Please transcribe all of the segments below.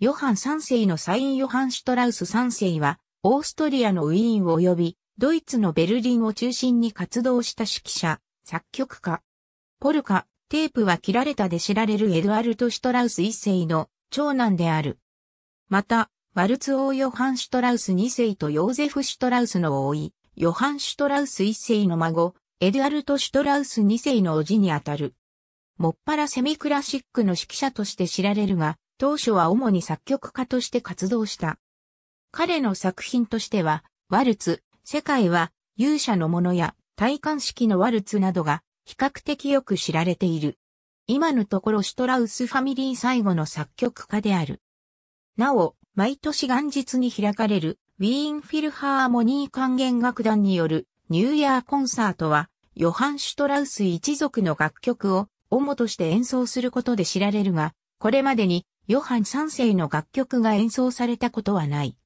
ヨハン三世のサイン・ヨハン・シュトラウス三世は、オーストリアのウィーン及び、ドイツのベルリンを中心に活動した指揮者、作曲家。ポルカ、テープは切られたで知られるエドアルト・シュトラウス一世の長男である。また、ワルツ王ヨハン・シュトラウス二世とヨーゼフ・シュトラウスの王位、ヨハン・シュトラウス一世の孫、エドアルト・シュトラウス二世の叔父にあたる。もっぱらセミクラシックの指揮者として知られるが、当初は主に作曲家として活動した。彼の作品としては、ワルツ、世界は勇者のものや体感式のワルツなどが比較的よく知られている。今のところシュトラウスファミリー最後の作曲家である。なお、毎年元日に開かれるウィーンフィルハーモニー管弦楽団によるニューイヤーコンサートは、ヨハン・シュトラウス一族の楽曲を主として演奏することで知られるが、これまでにヨハン三世の楽曲が演奏されたことはない。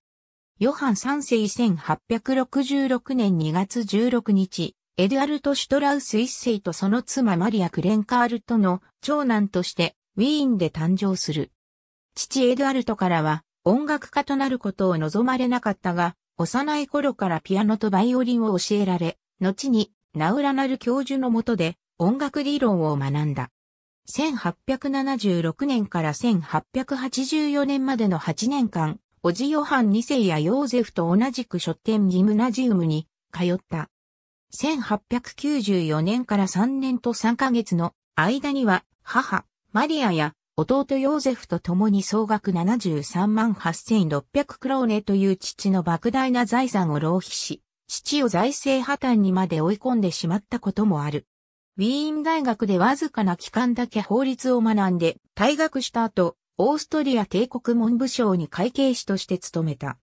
ヨハン三世1866年2月16日、エドゥアルト・シュトラウス一世とその妻マリア・クレンカールとの長男としてウィーンで誕生する。父エドゥアルトからは音楽家となることを望まれなかったが、幼い頃からピアノとバイオリンを教えられ、後にナウラナル教授のもとで音楽理論を学んだ。1876年から1884年までの8年間、オジヨハン2世やヨーゼフと同じく書店ギムナジウムに通った。1894年から3年と3ヶ月の間には母、マリアや弟ヨーゼフと共に総額73万8600クローネという父の莫大な財産を浪費し、父を財政破綻にまで追い込んでしまったこともある。ウィーン大学でわずかな期間だけ法律を学んで退学した後、オーストリア帝国文部省に会計士として勤めた。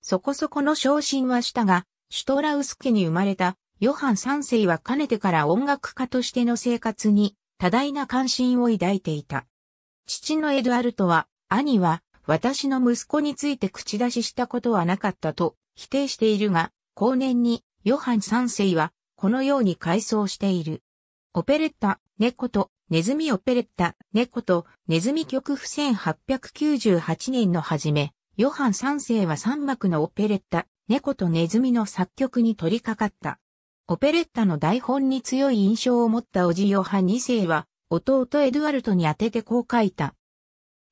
そこそこの昇進はしたが、シュトラウス家に生まれたヨハン三世はかねてから音楽家としての生活に多大な関心を抱いていた。父のエドアルトは、兄は私の息子について口出ししたことはなかったと否定しているが、後年にヨハン三世はこのように回想している。オペレッタ、猫と、ネズミオペレッタ、猫と、ネズミ曲譜1898年の初め、ヨハン三世は三幕のオペレッタ、猫とネズミの作曲に取り掛かった。オペレッタの台本に強い印象を持ったおじヨハン二世は、弟エドワルトに当ててこう書いた。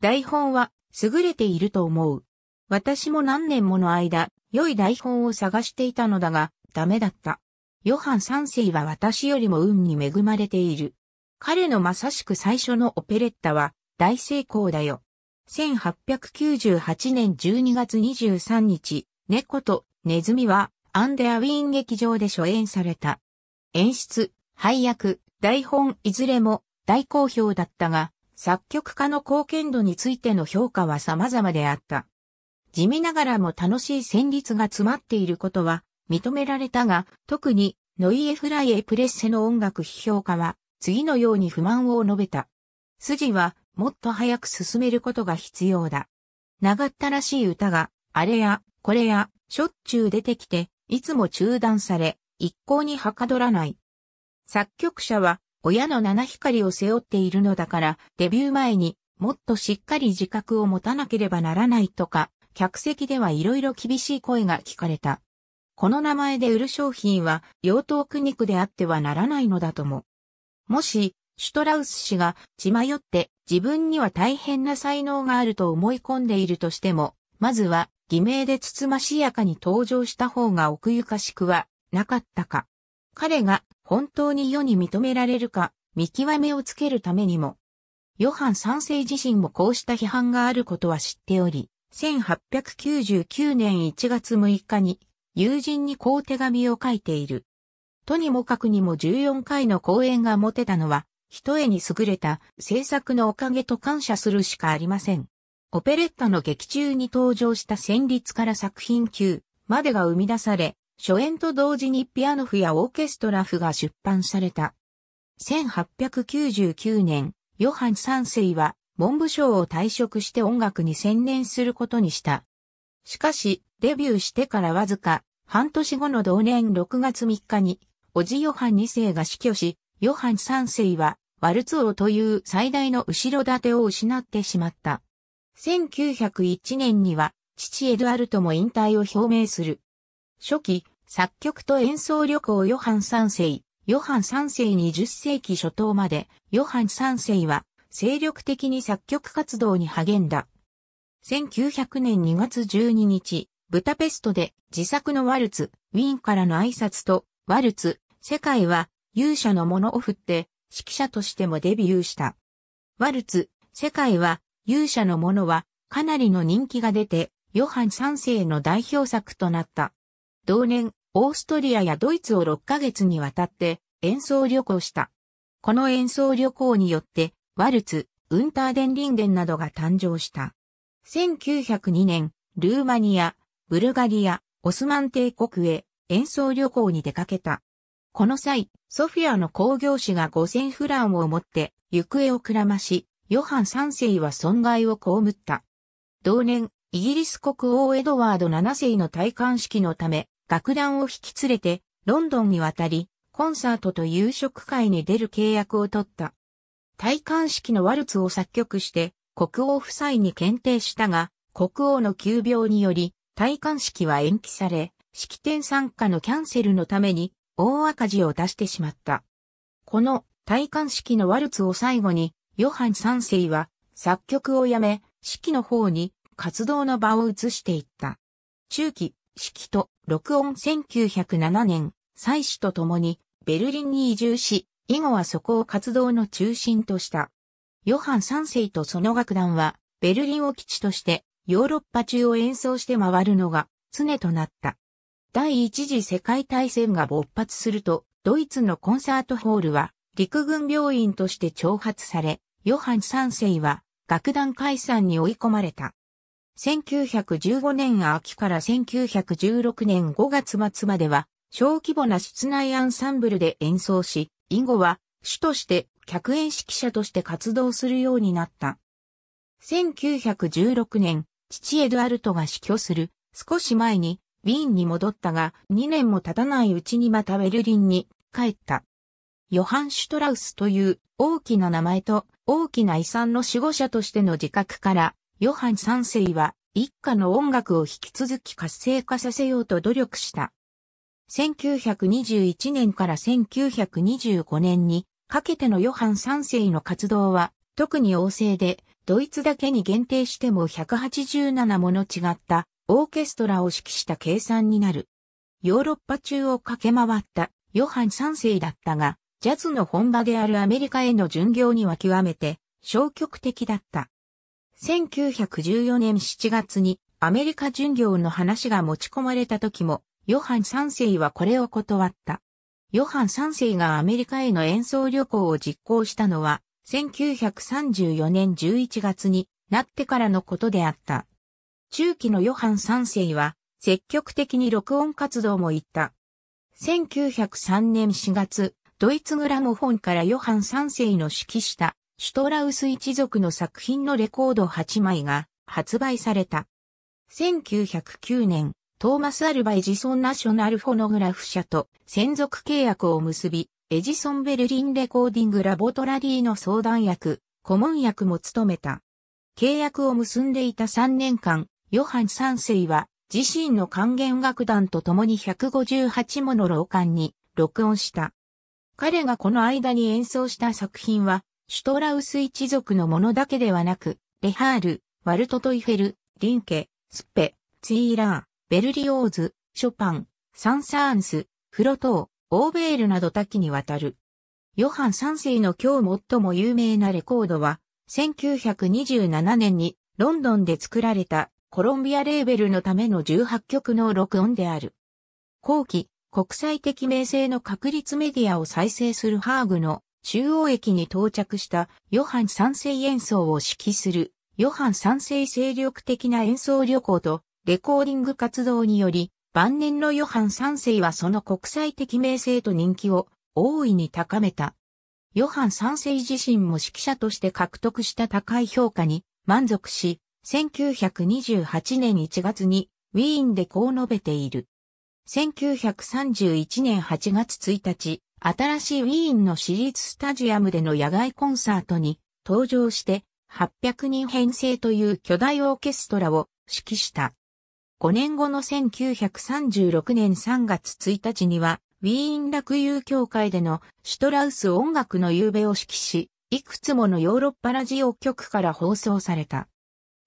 台本は、優れていると思う。私も何年もの間、良い台本を探していたのだが、ダメだった。ヨハン三世は私よりも運に恵まれている。彼のまさしく最初のオペレッタは大成功だよ。1898年12月23日、猫とネズミはアンデアウィーン劇場で初演された。演出、配役、台本いずれも大好評だったが、作曲家の貢献度についての評価は様々であった。地味ながらも楽しい旋律が詰まっていることは認められたが、特にノイエ・フライエ・プレッセの音楽批評家は、次のように不満を述べた。筋は、もっと早く進めることが必要だ。長ったらしい歌が、あれや、これや、しょっちゅう出てきて、いつも中断され、一向にはかどらない。作曲者は、親の七光を背負っているのだから、デビュー前にもっとしっかり自覚を持たなければならないとか、客席では色々厳しい声が聞かれた。この名前で売る商品は、用途苦肉であってはならないのだとも。もし、シュトラウス氏が血迷って自分には大変な才能があると思い込んでいるとしても、まずは偽名でつつましやかに登場した方が奥ゆかしくはなかったか。彼が本当に世に認められるか見極めをつけるためにも。ヨハン三世自身もこうした批判があることは知っており、1899年1月6日に友人にこう手紙を書いている。とにもかくにも14回の講演が持てたのは、一重に優れた制作のおかげと感謝するしかありません。オペレッタの劇中に登場した旋律から作品級までが生み出され、初演と同時にピアノ譜やオーケストラ譜が出版された。1899年、ヨハン三世は文部省を退職して音楽に専念することにした。しかし、デビューしてからわずか半年後の同年6月3日に、おじヨハン2世が死去し、ヨハン3世は、ワルツ王という最大の後ろ盾を失ってしまった。1901年には、父エドアルトも引退を表明する。初期、作曲と演奏旅行ヨハン3世、ヨハン3世に0世紀初頭まで、ヨハン3世は、精力的に作曲活動に励んだ。1900年2月12日、ブタペストで自作のワルツ、ウィーンからの挨拶と、ワルツ、世界は勇者のものを振って、指揮者としてもデビューした。ワルツ、世界は勇者のものはかなりの人気が出て、ヨハン3世の代表作となった。同年、オーストリアやドイツを6ヶ月にわたって演奏旅行した。この演奏旅行によって、ワルツ、ウンターデンリンデンなどが誕生した。1902年、ルーマニア、ブルガリア、オスマン帝国へ演奏旅行に出かけた。この際、ソフィアの工業士が5000フランを持って行方をくらまし、ヨハン三世は損害を被った。同年、イギリス国王エドワード7世の戴冠式のため、楽団を引き連れて、ロンドンに渡り、コンサートと夕食会に出る契約を取った。戴冠式のワルツを作曲して、国王夫妻に検定したが、国王の急病により、戴冠式は延期され、式典参加のキャンセルのために大赤字を出してしまった。この戴冠式のワルツを最後に、ヨハン三世は作曲をやめ、式の方に活動の場を移していった。中期、式と録音1907年、祭祀と共にベルリンに移住し、以後はそこを活動の中心とした。ヨハン三世とその楽団は、ベルリンを基地として、ヨーロッパ中を演奏して回るのが常となった。第一次世界大戦が勃発すると、ドイツのコンサートホールは陸軍病院として挑発され、ヨハン3世は楽団解散に追い込まれた。1915年秋から1916年5月末までは、小規模な室内アンサンブルで演奏し、以後は主として客演指揮者として活動するようになった。1916年、父エドアルトが死去する少し前にウィーンに戻ったが2年も経たないうちにまたベルリンに帰った。ヨハン・シュトラウスという大きな名前と大きな遺産の守護者としての自覚から、ヨハン三世は一家の音楽を引き続き活性化させようと努力した。1921年から1925年にかけてのヨハン三世の活動は特に旺盛でドイツだけに限定しても187もの違ったオーケストラを指揮した計算になる。ヨーロッパ中を駆け回ったヨハン3世だったが、ジャズの本場であるアメリカへの巡業には極めて消極的だった。1914年7月にアメリカ巡業の話が持ち込まれた時も、ヨハン3世はこれを断った。ヨハン3世がアメリカへの演奏旅行を実行したのは、1934年11月になってからのことであった。中期のヨハン三世は積極的に録音活動も行った。1903年4月、ドイツグラモフォンからヨハン三世の指揮したシュトラウス一族の作品のレコード8枚が発売された。1909年、トーマス・アルバイジソン・ナショナル・フォノグラフ社と専属契約を結び、エジソン・ベルリンレコーディング・ラボトラリーの相談役、顧問役も務めた。契約を結んでいた3年間、ヨハンス世は自身の管弦楽団と共に158もの老館に録音した。彼がこの間に演奏した作品は、シュトラウス一族のものだけではなく、レハール、ワルトトイフェル、リンケ、スッペ、ツイーラー、ベルリオーズ、ショパン、サンサーンス、フロトオーベールなど多岐にわたる。ヨハン三世の今日最も有名なレコードは、1927年にロンドンで作られたコロンビアレーベルのための18曲の録音である。後期、国際的名声の確立メディアを再生するハーグの中央駅に到着したヨハン三世演奏を指揮するヨハン三世精力的な演奏旅行とレコーディング活動により晩年のヨハン三世はその国際的名声と人気を大いに高めた。ヨハン三世自身も指揮者として獲得した高い評価に満足し、1928年1月にウィーンでこう述べている。1931年8月1日、新しいウィーンの私立スタジアムでの野外コンサートに登場して800人編成という巨大オーケストラを指揮した。5年後の1936年3月1日には、ウィーン楽友協会でのシュトラウス音楽の夕べを指揮し、いくつものヨーロッパラジオ局から放送された。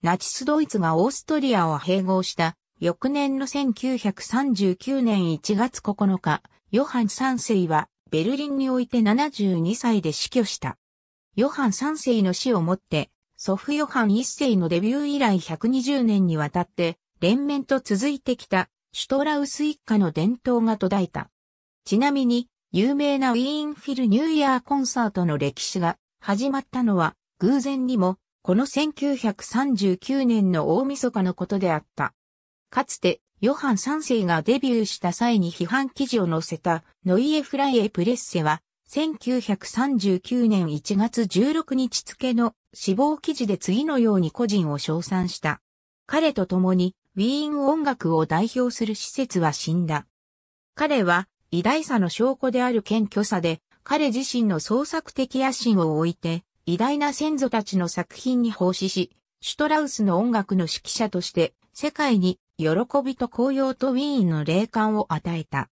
ナチスドイツがオーストリアを併合した翌年の1939年1月9日、ヨハン3世はベルリンにおいて72歳で死去した。ヨハン3世の死をもって、祖父ヨハン1世のデビュー以来120年にわたって連綿と続いてきたシュトラウス一家の伝統が途絶えた。ちなみに、有名なウィーンフィルニューイヤーコンサートの歴史が始まったのは、偶然にも、この1939年の大晦日のことであった。かつて、ヨハン三世がデビューした際に批判記事を載せたノイエ・フライエ・プレッセは、1939年1月16日付の死亡記事で次のように個人を称賛した。彼と共にウィーン音楽を代表する施設は死んだ。彼は偉大さの証拠である謙虚さで、彼自身の創作的野心を置いて、偉大な先祖たちの作品に奉仕し、シュトラウスの音楽の指揮者として、世界に喜びと紅葉とウィーンの霊感を与えた。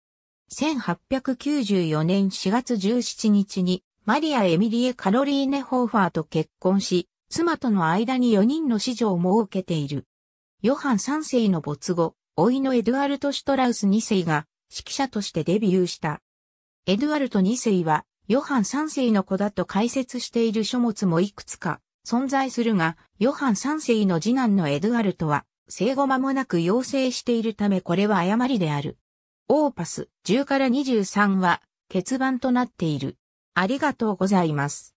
1894年4月17日に、マリア・エミリエ・カロリーネ・ホーファーと結婚し、妻との間に4人の子女を設けている。ヨハン3世の没後、老いのエドゥアルト・シュトラウス2世が指揮者としてデビューした。エドゥアルト2世は、ヨハン3世の子だと解説している書物もいくつか存在するが、ヨハン3世の次男のエドゥアルトは、生後間もなく要請しているためこれは誤りである。オーパス10から23は欠番となっている。ありがとうございます。